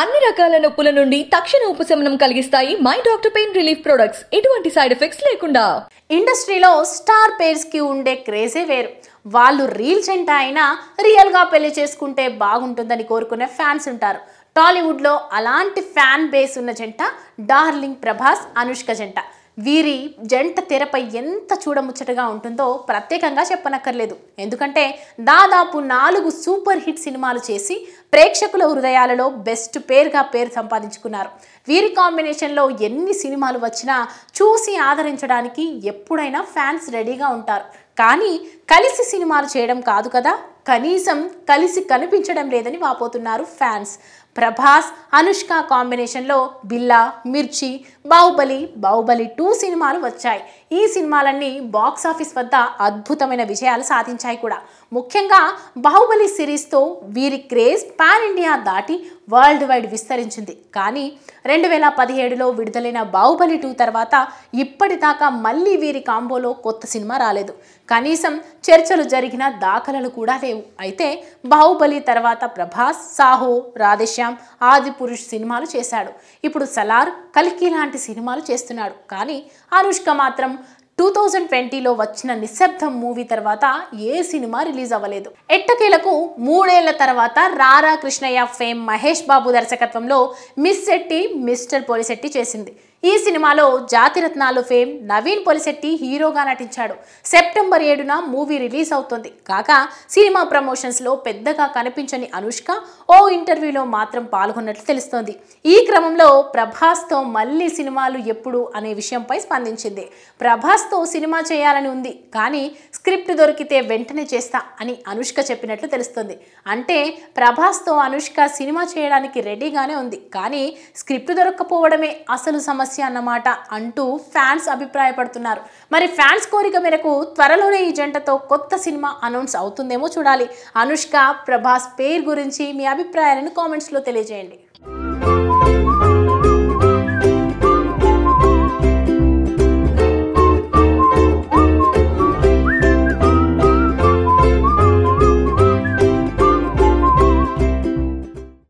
అన్ని రకాల నొప్పుల నుండి తక్షణ ఉపశమనం కలిగిస్తాయి my doctor pain relief products ఎటువంటి సైడ్ ఎఫెక్ట్స్ లేకుండా ఇండస్ట్రీలో స్టార్ పేర్స్ కి ఉండే క్రేజే వేరు వాళ్ళు రీల్ జంట అయినా రియల్గా పెళ్లి చేసుకుంటే బాగుంటుందని కోరుకునే ఫ్యాన్స్ ఉంటారు టాలీవుడ్లో అలాంటి ఫ్యాన్ బేస్ ఉన్న జంట డార్లింగ్ ప్రభాస్ అనుష్క జంట వీరి జంట తెరపై ఎంత చూడముచ్చటగా ఉంటుందో ప్రత్యేకంగా చెప్పనక్కర్లేదు ఎందుకంటే దాదాపు నాలుగు సూపర్ హిట్ సినిమాలు చేసి ప్రేక్షకుల హృదయాలలో బెస్ట్ పేరుగా పేరు సంపాదించుకున్నారు వీరి కాంబినేషన్లో ఎన్ని సినిమాలు వచ్చినా చూసి ఆదరించడానికి ఎప్పుడైనా ఫ్యాన్స్ రెడీగా ఉంటారు కానీ కలిసి సినిమాలు చేయడం కాదు కదా కనీసం కలిసి కనిపించడం లేదని వాపోతున్నారు ఫ్యాన్స్ ప్రభాస్ అనుష్క కాంబినేషన్లో బిల్లా మిర్చి బాహుబలి బాహుబలి టూ సినిమాలు వచ్చాయి ఈ సినిమాలన్నీ బాక్స్ ఆఫీస్ వద్ద అద్భుతమైన విజయాలు సాధించాయి కూడా ముఖ్యంగా బాహుబలి సిరీస్తో వీరి క్రేజ్ పాన్ ఇండియా దాటి వరల్డ్ వైడ్ విస్తరించింది కానీ రెండు వేల పదిహేడులో విడుదలైన బాహుబలి టూ తర్వాత ఇప్పటిదాకా మళ్ళీ వీరి కాంబోలో కొత్త సినిమా రాలేదు కనీసం చర్చలు జరిగిన దాఖలలు కూడా లేవు అయితే బాహుబలి తర్వాత ప్రభాస్ సాహో రాధేశ్యామ్ ఆది పురుష్ సినిమాలు చేశాడు ఇప్పుడు సలార్ కల్కి లాంటి సినిమాలు చేస్తున్నాడు కానీ అనుష్క మాత్రం టూ థౌజండ్ ట్వంటీలో వచ్చిన నిశ్శబ్దం మూవీ తర్వాత ఏ సినిమా రిలీజ్ అవ్వలేదు ఎట్టకేలకు మూడేళ్ల తర్వాత రారా కృష్ణయ్య ఫేమ్ మహేష్ బాబు దర్శకత్వంలో మిస్ శెట్టి మిస్టర్ పోలిశెట్టి చేసింది ఈ సినిమాలో జాతిరత్నాలు ఫేమ్ నవీన్ పొలిశెట్టి హీరోగా నటించాడు సెప్టెంబర్ ఏడున మూవీ రిలీజ్ అవుతుంది కాగా సినిమా ప్రమోషన్స్లో పెద్దగా కనిపించని అనుష్క ఓ ఇంటర్వ్యూలో మాత్రం పాల్గొన్నట్లు తెలుస్తోంది ఈ క్రమంలో ప్రభాస్తో మళ్ళీ సినిమాలు ఎప్పుడు అనే విషయంపై స్పందించింది ప్రభాస్తో సినిమా చేయాలని ఉంది కానీ స్క్రిప్ట్ దొరికితే వెంటనే చేస్తా అని అనుష్క చెప్పినట్లు తెలుస్తుంది అంటే ప్రభాస్తో అనుష్క సినిమా చేయడానికి రెడీగానే ఉంది కానీ స్క్రిప్ట్ దొరక్కపోవడమే అసలు సమస్య సమస్య అన్నమాట అంటూ ఫ్యాన్స్ అభిప్రాయపడుతున్నారు మరి ఫ్యాన్స్ కోరిక మేరకు త్వరలోనే ఈ జంటతో కొత్త సినిమా అనౌన్స్ అవుతుందేమో చూడాలి అనుష్క ప్రభాస్ పేరు గురించి మీ అభిప్రాయాలను కామెంట్స్లో తెలియజేయండి